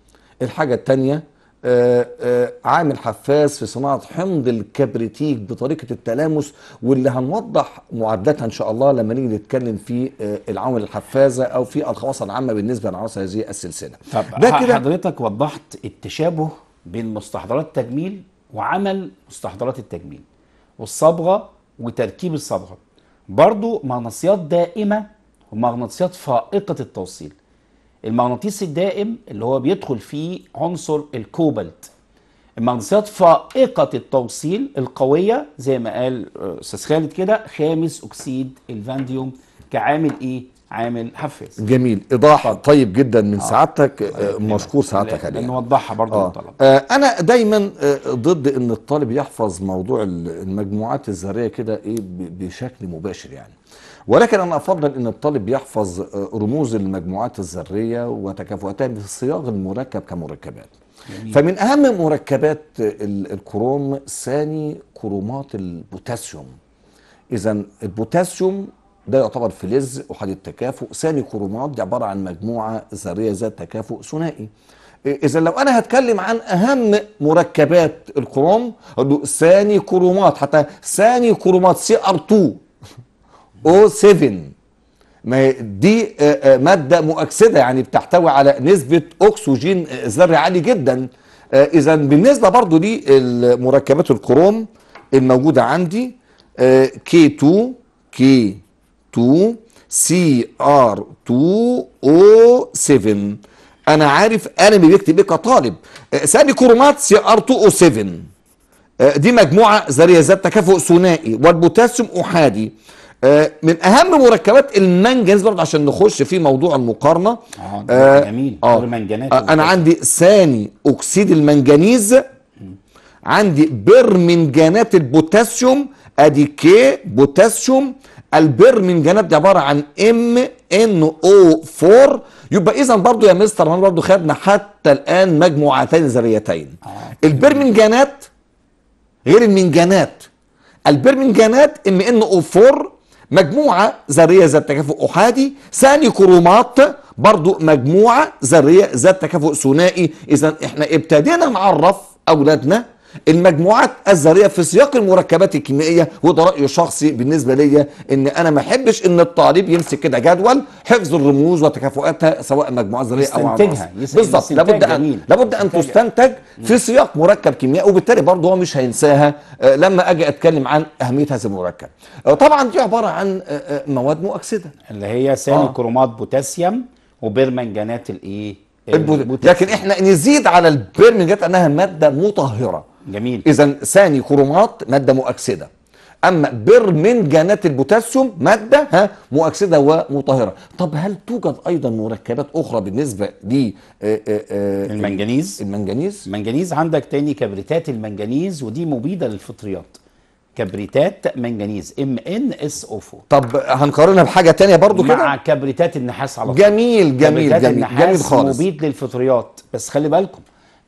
الحاجه الثانيه آه، آه، عامل حفاز في صناعة حمض الكبريتيك بطريقة التلامس واللي هنوضح معادلتها إن شاء الله لما نيجي نتكلم في آه، العوامل الحفازة أو في الخواص العامة بالنسبة لعناصر هذه السلسلة طب ده كده
حضرتك وضحت التشابه بين مستحضرات التجميل وعمل مستحضرات التجميل والصبغة وتركيب الصبغة برضو مغناطيسيات دائمة ومغناطيسيات فائقة التوصيل المغناطيس الدائم اللي هو بيدخل فيه عنصر الكوبالت المغناطيسات فائقة التوصيل القوية زي ما قال آه، أستاذ خالد كده خامس أكسيد الفانديوم كعامل إيه؟
عامل حفز جميل ايضاح طيب جدا من آه. سعادتك طيب آه، مشكور سعادتك عليه نوضحها برضه آه. للطلبه آه. انا دايما آه، ضد ان الطالب يحفظ موضوع المجموعات الذريه كده ايه بشكل مباشر يعني ولكن أنا أفضل أن الطالب يحفظ آه، رموز المجموعات الذرية وتكافؤاتها في الصياغ المركب كمركبات جميل. فمن أهم مركبات الكروم ثاني كرومات البوتاسيوم إذا البوتاسيوم ده يعتبر فلز أحد التكافؤ ثاني كرومات دي عبارة عن مجموعة ذرية ذات تكافؤ ثنائي اذا لو انا هتكلم عن اهم مركبات الكروم ثاني كرومات حتى ثاني كرومات سي ار 2 او 7 ما دي آه، آه، مادة مؤكسدة يعني بتحتوي على نسبة أكسجين آه، ذري عالي جدا إذا بالنسبة برضو المركبات الكروم الموجودة عندي K2 K2 CR2O7 أنا عارف أنا بيكتب إيه كطالب ثاني كرومات CR2O7 دي مجموعة ذرية ذات تكافؤ ثنائي والبوتاسيوم أحادي آه، من اهم مركبات المنجنيز برضه عشان نخش في موضوع المقارنه اه, آه، جميل آه منجنات آه انا عندي ثاني اكسيد المنجنيز عندي برمنجانات البوتاسيوم ادي كي بوتاسيوم البرمنجانات دي عباره عن ام ان او 4 يبقى اذا برضه يا مستر مان برضه خدنا حتى الان مجموعتين ذريتين آه البرمنجانات غير المنجانات البرمنجانات ام ان او 4 مجموعة ذرية ذات تكافؤ أحادي ثاني كرومات برضو مجموعة ذرية ذات تكافؤ ثنائي إذا إحنا ابتدينا نعرف أولادنا المجموعات الذريه في سياق المركبات الكيميائيه وده رايي شخصي بالنسبه ليا ان انا ما احبش ان الطالب يمسك كده جدول حفظ الرموز وتكافؤاتها سواء مجموعه ذريه او عناصر بالظبط لابد ان لابد ان تستنتج في سياق مركب كيميائي وبالتالي برضه هو مش هينساها آه، لما اجي اتكلم عن اهميه هذا المركب آه، طبعا دي عباره عن آه، مواد مؤكسده اللي هي ثاني آه.
كرومات بوتاسيوم وبرمنجانات الايه البوتاسيوم. لكن احنا نزيد على
البرمنجات انها ماده مطهره جميل اذا ثاني كرومات ماده مؤكسده اما برمنجانات البوتاسيوم ماده ها مؤكسده ومطهره طب هل توجد ايضا مركبات اخرى بالنسبه ل آه، آه، آه، المنجنيز
المنجنيز المنجنيز عندك تاني كبريتات المنجنيز ودي مبيده للفطريات كبريتات منجنيز ام ان اس او 4 طب
هنقارنها بحاجه تانية برضو كده مع
كبريتات النحاس على طول جميل جميل جميل جميل خالص مبيد للفطريات بس خلي بالكم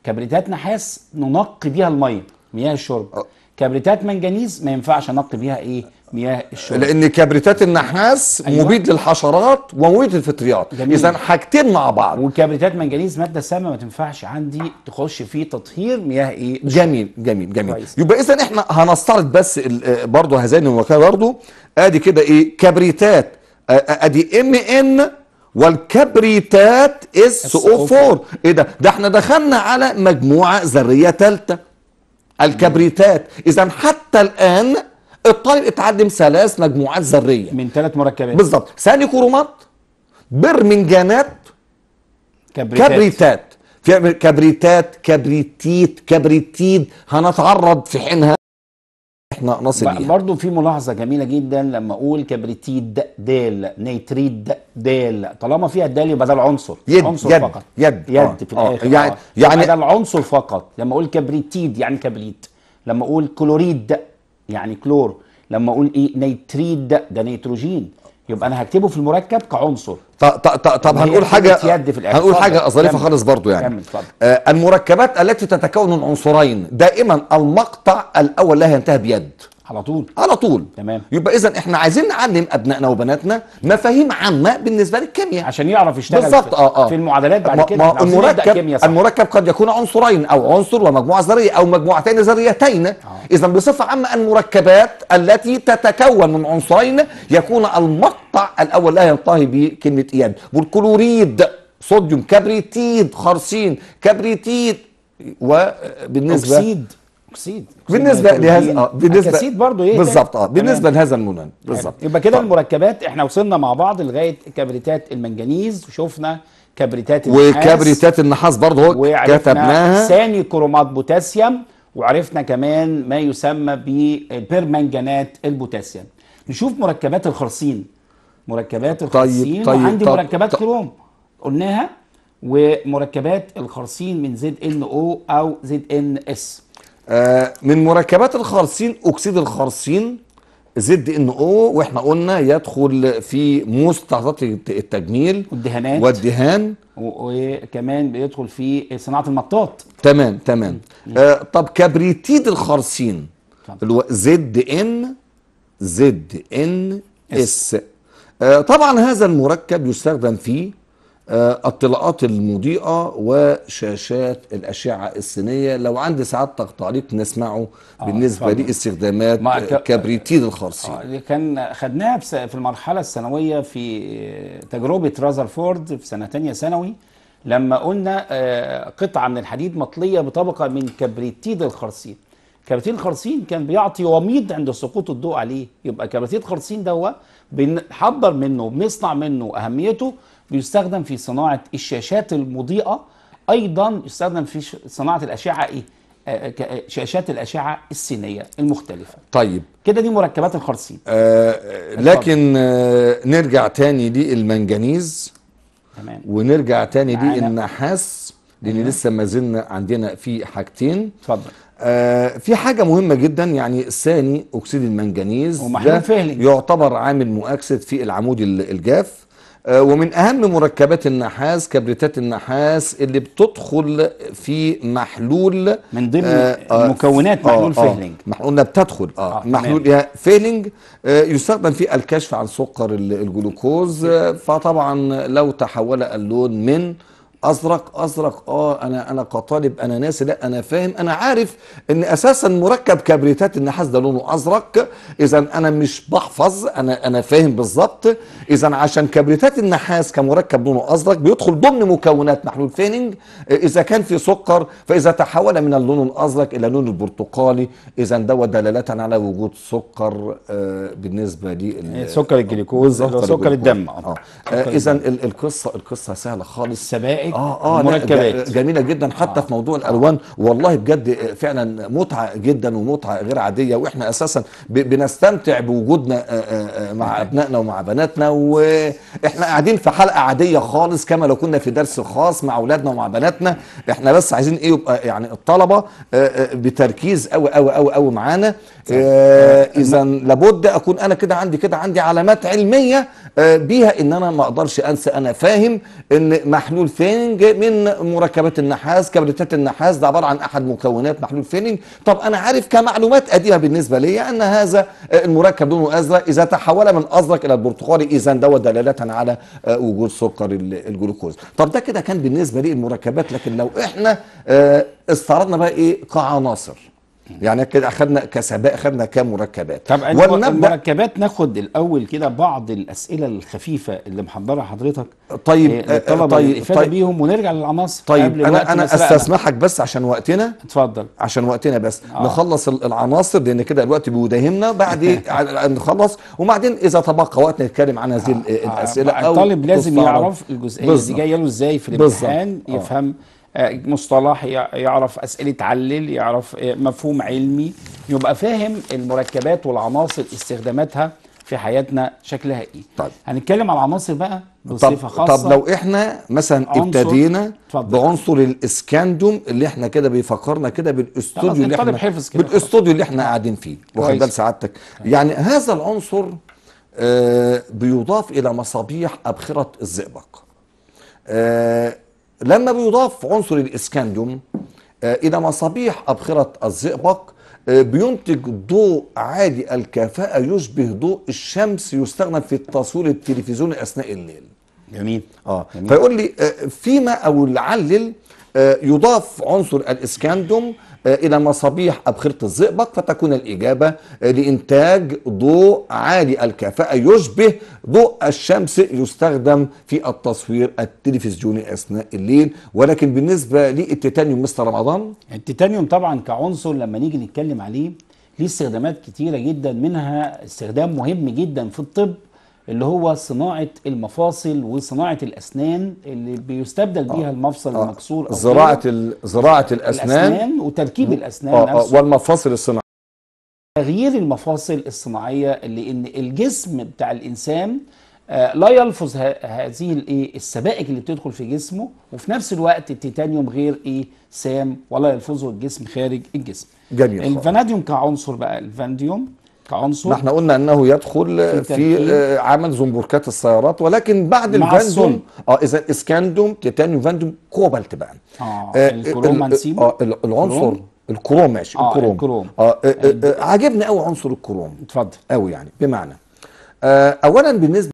كبريتات نحاس ننقي بيها الميه مياه الشرب أه. كبريتات منجنيز ما ينفعش انقي بيها ايه مياه الشرب
لان كبريتات النحاس أيوة. مبيد للحشرات
ومبيد للفطريات اذا حاجتين مع بعض وكبريتات منجنيز ماده سامه ما تنفعش عندي
تخش في تطهير مياه ايه جميل جميل جميل كويس. يبقى اذا احنا هنستعرض بس آه، برضه هذين الوكاله برضه ادي كده ايه كبريتات آه، ادي ام ان والكبريتات اس او 4 ايه ده ده احنا دخلنا على مجموعه ذريه ثالثه الكبريتات اذا حتى الان الطالب اتعلم ثلاث مجموعات ذريه من ثلاث مركبات بالظبط ثاني كرومات برمنجانات كبريتات, كبريتات. في كبريتات كبريتيت كبريتيد هنتعرض في حينها احنا نصل
ليها برضه في ملاحظه جميله جدا لما اقول كبريتيد دال نيتريد دال طالما فيها الدال يبقى ده العنصر يد عنصر يد فقط يد يد آه في الاخر آه. يعني آه. يعني ده العنصر فقط لما اقول كبريتيد يعني كبريت لما اقول كلوريد يعني كلور لما اقول ايه نيتريد ده نيتروجين يبقى انا هكتبه في المركب كعنصر
طب, طب, يعني طب هنقول حاجه هنقول حاجه ظريفه خالص برضو يعني آه المركبات التي تتكون من عنصرين دائما المقطع الاول لا ينتهي بيد على طول على طول تمام يبقى اذا احنا عايزين نعلم ابنائنا وبناتنا مفاهيم عامه بالنسبه للكيمياء عشان يعرف يشتغل بالظبط آه آه. في المعادلات بعد كده ما المركب المركب قد يكون عنصرين او عنصر ومجموعه ذريه او مجموعتين ذريتين آه. اذا بصفه عامه المركبات التي تتكون من عنصرين يكون المقطع الاول لا ينتهي بكلمه اياد والكلوريد صوديوم كبريتيد خرسين كبريتيد وبالنسبه أكسيد. اكسيد بالنسبه لهذا آه، بالنسبه اكاسيد برضه ايه بالظبط اه بالنسبه لهذا المنن بالظبط
يبقى كده طيب. المركبات احنا وصلنا مع بعض لغايه كبريتات المنجنيز وشفنا كبريتات النحاس وكبريتات
النحاس برضه كتبناها
ثاني كرومات بوتاسيوم وعرفنا كمان ما يسمى بالبرمنجانات البوتاسيوم نشوف مركبات الخرسين مركبات طيب، الخرسين طيب طيب وعندي طيب مركبات طيب كروم قلناها ومركبات الخرسين من زد ان
او او زد ان اس آه، من مركبات الخرسين اكسيد الخرسين زد ان او واحنا قلنا يدخل في مستعصات التجميل والدهانات والدهان وكمان بيدخل في صناعه المطاط تمام تمام آه طب كبريتيد الخرسين اللي هو زد ان زد ان اس, اس. آه طبعا هذا المركب يستخدم في آه، الطلاقات المضيئه وشاشات الاشعه السينيه لو عندي سعادتك تعليق نسمعه آه بالنسبه لاستخدامات ك... كبريتين الخرصين آه
كان خدناها في المرحله الثانويه في تجربه رازرفورد في سنه ثانيه ثانوي لما قلنا آه، قطعه من الحديد مطليه بطبقه من كبريتيد الخرصين كبريتيد الخرصين كان بيعطي وميض عند سقوط الضوء عليه يبقى كبريتيد الخرصين ده بنحضر منه بنصنع منه اهميته بيستخدم في صناعه الشاشات المضيئه ايضا يستخدم في صناعه الاشعه ايه آه، آه، آه، شاشات الاشعه السينيه المختلفه
طيب كده دي مركبات الخرسين آه لكن آه نرجع تاني للمنجنيز تمام ونرجع تاني للنحاس لان لسه ما زلنا عندنا في حاجتين اتفضل آه في حاجه مهمه جدا يعني ثاني اكسيد المنجنيز ده يعتبر عامل مؤكسد في العمود الجاف آه، ومن اهم مركبات النحاس كبريتات النحاس اللي بتدخل في محلول من ضمن آه, آه، مكونات آه محلول آه فيهلينج محلولنا بتدخل اه, آه محلول يعني فيلينج آه يستخدم في الكشف عن سكر الجلوكوز آه فطبعا لو تحول اللون من ازرق ازرق اه انا انا كطالب انا ناسي لا انا فاهم انا عارف ان اساسا مركب كبريتات النحاس ده لونه ازرق اذا انا مش بحفظ انا انا فاهم بالظبط اذا عشان كبريتات النحاس كمركب لونه ازرق بيدخل ضمن مكونات محلول فيننج اذا كان في سكر فاذا تحول من اللون الازرق الى اللون البرتقالي اذا دوت دلاله على وجود سكر آه، بالنسبه لي يعني سكر الجليكوز سكر الدم اه, آه. اذا القصه القصه سهله خالص سبائك اه اه المركبات. جميله جدا حتى آه. في موضوع الالوان والله بجد فعلا متعه جدا ومتعه غير عاديه واحنا اساسا بنستمتع بوجودنا آه، آه، آه، مع ابنائنا ومع بناتنا واحنا قاعدين في حلقه عاديه خالص كما لو كنا في درس خاص مع اولادنا ومع بناتنا احنا بس عايزين ايه يبقى يعني الطلبه بتركيز قوي قوي قوي قوي معانا اذا لابد اكون انا كده عندي كده عندي علامات علميه آه، بيها ان انا ما اقدرش انسى انا فاهم ان محلول فينج من مركبات النحاس كبريتات النحاس ده عباره عن احد مكونات محلول فينج طب انا عارف كمعلومات قديمه بالنسبه لي ان هذا آه، المركب لونه ازرق اذا تحول من ازرق الى البرتقالي اذا ده دلاله على آه، وجود سكر الجلوكوز طب ده كده كان بالنسبه للمركبات لكن لو احنا استعرضنا بقى ايه كعناصر يعني كده اخذنا كسباق اخذنا كام مركبات طب المركبات
ناخد الاول كده بعض الاسئله الخفيفه اللي محضرها حضرتك
طيب الطلبه آه، آه، طيب الاستفاده طيب
بيهم ونرجع للعناصر طيب قبل انا انا استسمحك
بس عشان وقتنا اتفضل عشان وقتنا بس آه. نخلص العناصر لان كده الوقت بيداهمنا بعد نخلص وبعدين اذا تبقى وقت نتكلم عن هذه آه،, آه. الاسئله آه. او الطالب لازم يعرف الجزئيه دي جايه له ازاي في الامتحان يفهم آه. آه،
مصطلح يعرف اسئله علل يعرف آه، مفهوم علمي يبقى فاهم المركبات والعناصر استخداماتها في حياتنا شكلها ايه طيب. هنتكلم على العناصر بقى بصفه خاصه طب لو احنا مثلا ابتدينا
بعنصر الاسكاندوم اللي احنا كده بيفكرنا كده بالاستوديو اللي احنا بالاستوديو اللي احنا قاعدين فيه واخد بال سعادتك طيب. يعني هذا العنصر آه بيضاف الى مصابيح ابخره الزئبق آه لما بيضاف عنصر الاسكانديوم الى آه، مصابيح ابخره الزئبق آه، بينتج ضوء عالي الكفاءة يشبه ضوء الشمس يستخدم في التصوير التلفزيوني أثناء الليل جميل اه جميل. فيقول لي آه، فيما أو لعلل آه، يضاف عنصر الاسكاندوم آه، الى مصابيح ابخره الزئبق فتكون الاجابه آه، لانتاج ضوء عالي الكفاءه يشبه ضوء الشمس يستخدم في التصوير التلفزيوني اثناء الليل ولكن بالنسبه للتيتانيوم مستر رمضان التيتانيوم طبعا كعنصر لما نيجي نتكلم عليه ليه استخدامات كتيره جدا
منها استخدام مهم جدا في الطب اللي هو صناعه المفاصل وصناعه الاسنان اللي بيستبدل بيها آه المفصل آه المكسور أو زراعه
زراعه الاسنان, الأسنان
وتركيب الاسنان آه آه نفسه
والمفاصل الصناعيه
تغيير المفاصل الصناعيه لان الجسم بتاع الانسان آه، لا يلفظ هذه الايه السبائك اللي بتدخل في جسمه وفي نفس الوقت التيتانيوم غير ايه سام ولا يلفظه الجسم خارج الجسم جميل الفاناديوم كعنصر بقى الفانديوم كعنصر
ما احنا قلنا انه يدخل في, في آه، عمل زنبركات السيارات ولكن بعد الفاندوم اه اذا اسكاندوم تيتانيوم فاندوم كوبالت بقى اه, آه, آه، الكروم آه آه العنصر الكروم ماشي آه الكروم, الكروم. آه آه آه عاجبني يعني آه، قوي عنصر الكروم اتفضل قوي يعني بمعنى آه اولا بالنسبه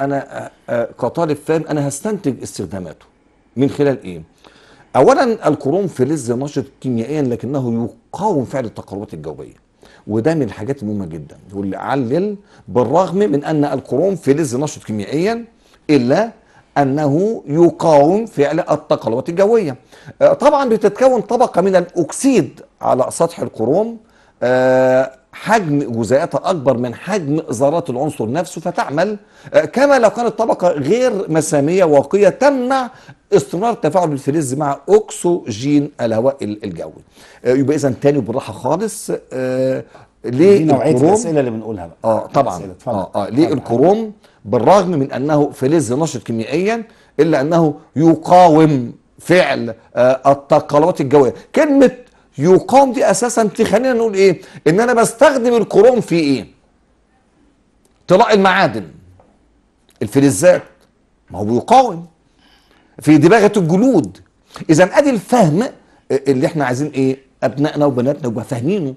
انا آه, آه كطالب فاهم انا هستنتج استخداماته من خلال ايه؟ اولا الكروم فلز نشط كيميائيا لكنه يقاوم فعل التقاربات الجويه وده من الحاجات المهمه جدا واللي علل بالرغم من ان القرون فلز نشط كيميائيا الا انه يقاوم فعل التقلبات الجويه آه، طبعا بتتكون طبقه من الاكسيد على سطح القرون آه، حجم جزيئاتها أكبر من حجم ذرات العنصر نفسه فتعمل آه، كما لو كانت طبقة غير مسامية واقية تمنع استمرار تفاعل الفلز مع أكسجين الهواء الجوي آه، يبقى إذا تاني وبالراحة خالص ليه دي نوعيه الاسئله اللي بنقولها بقى اه طبعا اه اه ليه الكروم بالرغم من انه فلز نشط كيميائيا الا انه يقاوم فعل آه التقلبات الجويه كلمه يقام دي اساسا تخلينا نقول ايه ان انا بستخدم الكروم في ايه طلاء المعادن الفلزات ما هو بيقاوم في دباغه الجلود اذا ادي الفهم اللي احنا عايزين ايه ابنائنا وبناتنا يبقى فاهمينه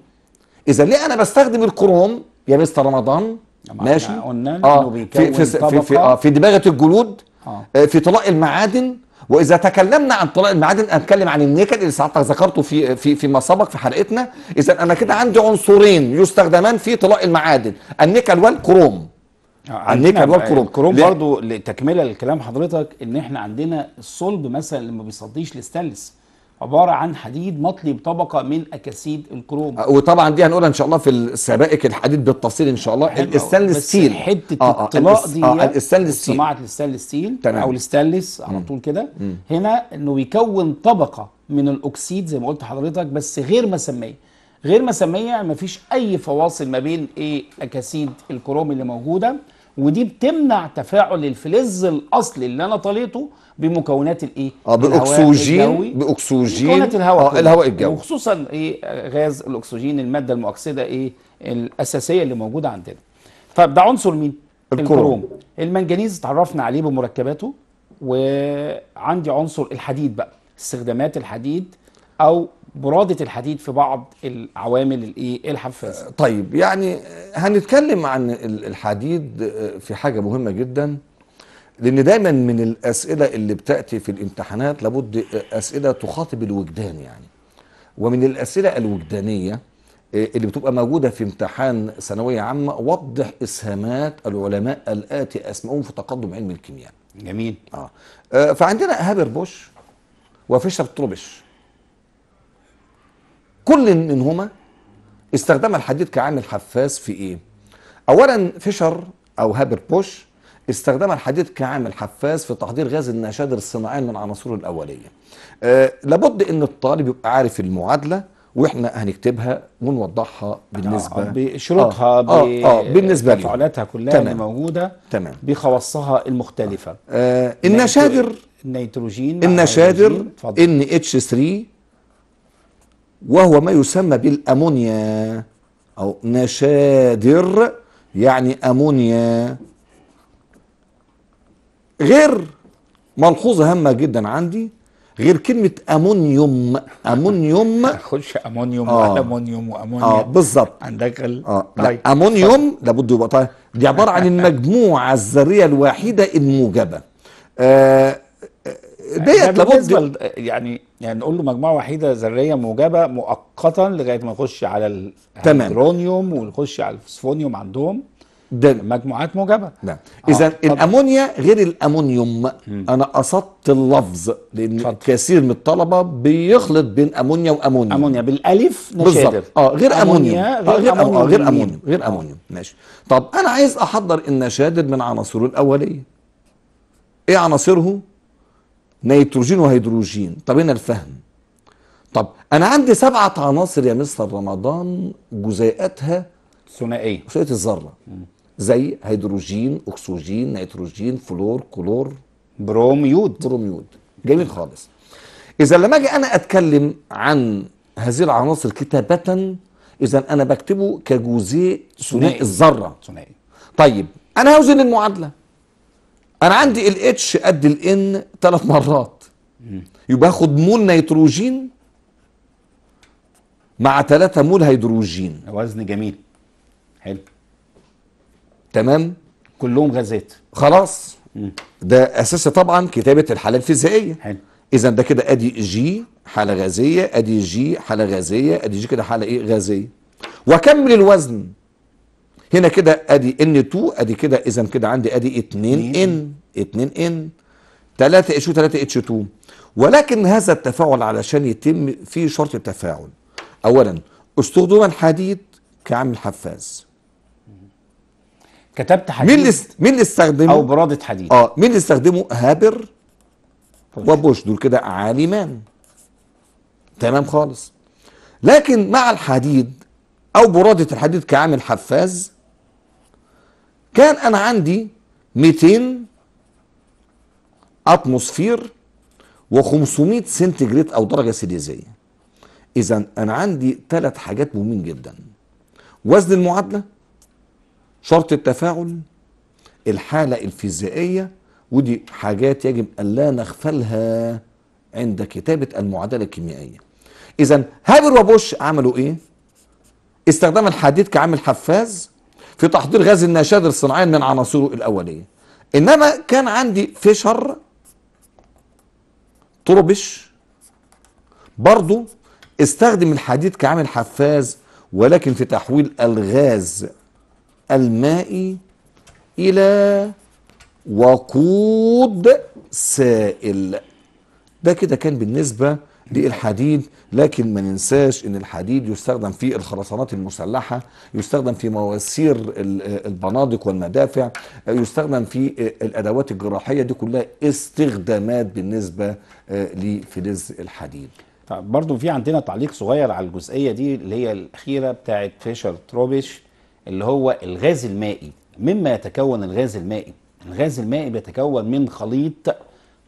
اذا ليه انا بستخدم الكروم يا مستر رمضان ماشي قلنا اه في في في, في, آه في دباغه الجلود آه. آه. في طلاء المعادن واذا تكلمنا عن طلاء المعادن اتكلم عن النيكل اللي سعادتك ذكرته في في فيما سبق في حلقتنا اذا انا كده عندي عنصرين يستخدمان في طلاء المعادن النيكل والكروم
آه، النيكل والكروم الكروم برضه لتكمله لكلام حضرتك ان احنا عندنا الصلب مثلا اللي ما بيصديش الاستانلس عباره عن حديد مطلي بطبقه من اكاسيد الكروم
وطبعا دي هنقولها ان شاء الله في السبائك الحديد بالتفصيل ان شاء الله الستانلس ستيل حته آه،, آه،, آه دي آه الستانلس ستيل صناعه
الستانلس ستيل او الستانلس على طول كده هنا انه بيكون طبقه من الاكسيد زي ما قلت حضرتك بس غير مسميه غير مسميه ما فيش اي فواصل ما بين ايه اكاسيد الكروم اللي موجوده ودي بتمنع تفاعل الفلز الاصلي اللي انا طليته بمكونات الايه اه باكسجين باكسجين مكونات الهواء اه الهواء الجوي وخصوصا ايه غاز الاكسجين الماده المؤكسده ايه الاساسيه اللي موجوده عندنا طب ده عنصر مين الكروم, الكروم. المنجنيز اتعرفنا عليه بمركباته وعندي عنصر الحديد بقى استخدامات الحديد
او برادة الحديد في بعض العوامل الايه الحفاز آه، طيب يعني هنتكلم عن الحديد آه، في حاجة مهمة جدا لان دايما من الاسئلة اللي بتأتي في الامتحانات لابد آه، اسئلة تخاطب الوجدان يعني ومن الاسئلة الوجدانية اللي بتبقى موجودة في امتحان ثانوية عامة وضح اسهامات العلماء الآتي اسمائهم في تقدم علم الكيمياء جميل اه فعندنا هابر بوش وفيشر تروبش كل منهما استخدم الحديد كعامل حفاز في ايه اولا فيشر او هابر بوش استخدم الحديد كعامل حفاز في تحضير غاز النشادر الصناعي من عناصره الاوليه أه لابد ان الطالب يبقى عارف المعادله واحنا هنكتبها ونوضحها بالنسبه آه بشروطها آه آه آه بالنسبه لي فعالاتها كلها تمام اللي
موجوده تمام بخواصها المختلفه آه,
آه، النشادر
النيتروجين النشادر
ان اتش 3 وهو ما يسمى بالأمونيا أو نشادر يعني أمونيا غير ملحوظة هامة جدا عندي غير كلمة أمونيوم أمونيوم خش أمونيوم آه.
أمونيوم وأمونيا آه بالظبط
عندك ال... آه. لا. طيب، أمونيوم لابد يبقى طيب دي عبارة عن المجموعة الذرية الواحدة الموجبة آه يعني ديت لابد
يعني يعني نقول له مجموعه وحيده ذريه موجبه مؤقتا لغايه ما نخش على الهيدرونيوم ونخش على
الفوسفونيوم عندهم ده مجموعات موجبه نعم اذا آه. الامونيا غير الامونيوم انا قصدت اللفظ لان فضل. كثير من الطلبه بيخلط بين امونيا وامونيوم امونيا بالالف بالظبط اه غير غير آه، امونيا آه، غير امونيوم غير امونيوم غير أمونيا. ماشي طب انا عايز احضر النشادر من عناصره الاوليه ايه عناصره نيتروجين وهيدروجين طب هنا الفهم طب انا عندي سبعه عناصر يا مستر رمضان جزيئاتها ثنائيه ثنائيه الذره زي هيدروجين اكسجين نيتروجين فلور كلور بروميود بروميود جميل خالص اذا لما اجي انا اتكلم عن هذه العناصر كتابه اذا انا بكتبه كجزيء ثنائي الذره ثنائي طيب انا هوزن المعادله انا عندي الاتش قد الان ثلاث مرات يبقى اخد مول نيتروجين مع ثلاثة مول هيدروجين وزن جميل حلو تمام كلهم غازات خلاص ده اساسي طبعا كتابه الحاله الفيزيائيه حلو اذا ده كده ادي جي حاله غازيه ادي جي حاله غازيه ادي جي كده حاله ايه غازيه واكمل الوزن هنا كده ادي ان 2 ادي كده اذا كده عندي ادي 2 ان 2 ان 3 اتش 3 اتش 2 ولكن هذا التفاعل علشان يتم في شرط التفاعل اولا استخدم الحديد كعامل حفاز كتبت حديد مين اللي مين اللي استخدمه او براده حديد اه مين اللي استخدمه هابر وبوش دول كده عالمان تمام خالص لكن مع الحديد او براده الحديد كعامل حفاز كان انا عندي 200 اتموسفير و500 سنتيجريد او درجه سيليزيه اذا انا عندي ثلاث حاجات مهمين جدا وزن المعادله شرط التفاعل الحاله الفيزيائيه ودي حاجات يجب ان لا نغفلها عند كتابه المعادله الكيميائيه اذا هابر وبوش عملوا ايه استخدم الحديد كعامل حفاز في تحضير غاز النشادر الصناعي من عناصره الاوليه انما كان عندي فيشر طربش برضو استخدم الحديد كعامل حفاز ولكن في تحويل الغاز المائي الى وقود سائل ده كده كان بالنسبه للحديد لكن ما ننساش ان الحديد يستخدم في الخرسانات المسلحه يستخدم في مواسير البنادق والمدافع يستخدم في الادوات الجراحيه دي كلها استخدامات بالنسبه آه، لفلز الحديد طيب برضو
في عندنا تعليق صغير على الجزئيه دي اللي هي الاخيره بتاعه فيشر تروبيش اللي هو الغاز المائي مما يتكون الغاز المائي الغاز المائي بيتكون من خليط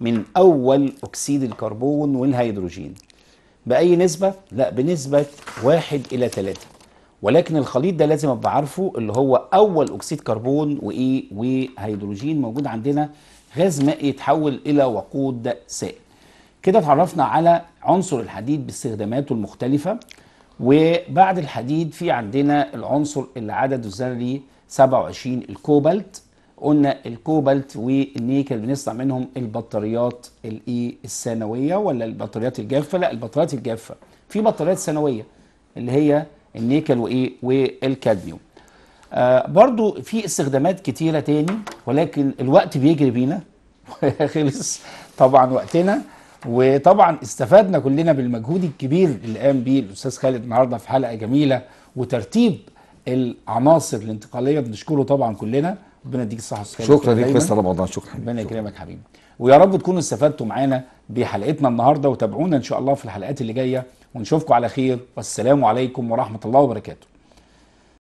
من أول أكسيد الكربون والهيدروجين بأي نسبة؟ لا بنسبة 1 إلى 3 ولكن الخليط ده لازم ابقى عارفه اللي هو اول اكسيد كربون وايه وهيدروجين موجود عندنا غاز مائي يتحول الى وقود سائل كده اتعرفنا على عنصر الحديد باستخداماته المختلفه وبعد الحديد في عندنا العنصر اللي عدده الذري 27 الكوبالت قلنا الكوبالت والنيكل بنصنع منهم البطاريات الايه الثانويه ولا البطاريات الجافه لا البطاريات الجافه في بطاريات ثانويه اللي هي النيكل وايه والكادميوم آه برضو في استخدامات كتيره تاني ولكن الوقت بيجري بينا خلص طبعا وقتنا وطبعا استفدنا كلنا بالمجهود الكبير اللي قام بيه الاستاذ خالد النهارده في حلقه جميله وترتيب العناصر الانتقاليه بنشكره طبعا كلنا ربنا يديك الصحه والسلامه شكرا ليك فيصل رمضان شكرا ربنا يكرمك حبيبي ويا رب تكونوا استفدتوا معانا بحلقتنا النهارده وتابعونا ان شاء الله في الحلقات اللي جايه ونشوفكم على خير والسلام عليكم ورحمه الله وبركاته